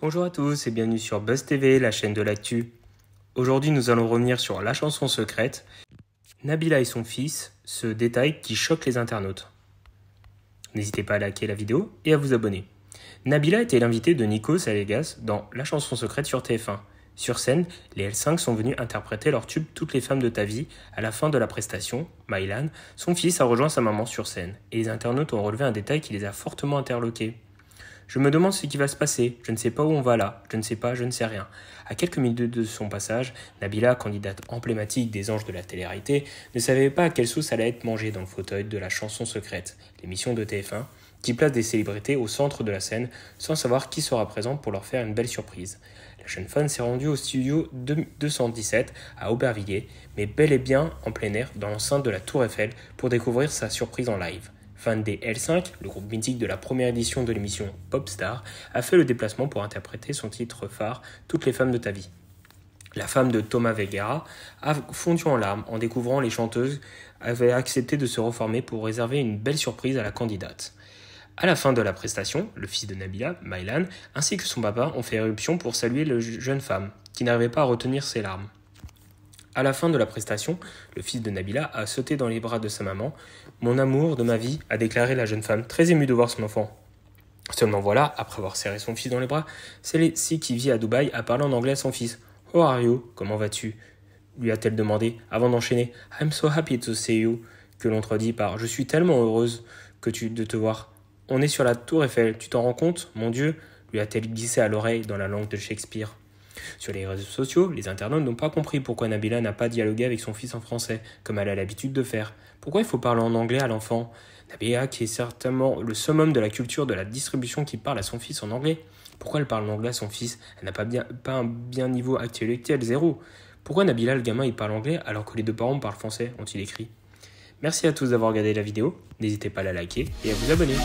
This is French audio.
Bonjour à tous et bienvenue sur Buzz TV, la chaîne de l'actu. Aujourd'hui, nous allons revenir sur la chanson secrète, Nabila et son fils, ce détail qui choque les internautes. N'hésitez pas à liker la vidéo et à vous abonner. Nabila était l'invité de Nikos Salegas dans La chanson secrète sur TF1. Sur scène, les L5 sont venus interpréter leur tube Toutes les femmes de ta vie. À la fin de la prestation, Mylan, son fils a rejoint sa maman sur scène, et les internautes ont relevé un détail qui les a fortement interloqués. Je me demande ce qui va se passer, je ne sais pas où on va là, je ne sais pas, je ne sais rien. À quelques minutes de son passage, Nabila, candidate emblématique des anges de la télé-réalité, ne savait pas à quelle sauce allait être mangée dans le fauteuil de la chanson secrète, l'émission de TF1, qui place des célébrités au centre de la scène sans savoir qui sera présent pour leur faire une belle surprise. La jeune fan s'est rendue au studio 217 à Aubervilliers, mais bel et bien en plein air dans l'enceinte de la Tour Eiffel pour découvrir sa surprise en live. Fan des L5, le groupe mythique de la première édition de l'émission Popstar, a fait le déplacement pour interpréter son titre phare Toutes les femmes de ta vie. La femme de Thomas Vegara a fondu en larmes en découvrant les chanteuses avaient accepté de se reformer pour réserver une belle surprise à la candidate. À la fin de la prestation, le fils de Nabila, Mylan, ainsi que son papa ont fait éruption pour saluer la jeune femme, qui n'arrivait pas à retenir ses larmes. À la fin de la prestation, le fils de Nabila a sauté dans les bras de sa maman. Mon amour de ma vie, a déclaré la jeune femme, très émue de voir son enfant. Seulement voilà, après avoir serré son fils dans les bras, celle-ci qui vit à Dubaï a parlé en anglais à son fils. How are you? Comment vas-tu? lui a-t-elle demandé avant d'enchaîner I'm so happy to see you, que l'on traduit par Je suis tellement heureuse que tu de te voir. On est sur la tour Eiffel, tu t'en rends compte, mon Dieu lui a-t-elle glissé à l'oreille dans la langue de Shakespeare. Sur les réseaux sociaux, les internautes n'ont pas compris pourquoi Nabila n'a pas dialogué avec son fils en français, comme elle a l'habitude de faire. Pourquoi il faut parler en anglais à l'enfant Nabila, qui est certainement le summum de la culture de la distribution qui parle à son fils en anglais. Pourquoi elle parle en anglais à son fils Elle n'a pas, pas un bien niveau intellectuel, zéro. Pourquoi Nabila, le gamin, il parle anglais alors que les deux parents parlent français ont-ils écrit Merci à tous d'avoir regardé la vidéo, n'hésitez pas à la liker et à vous abonner.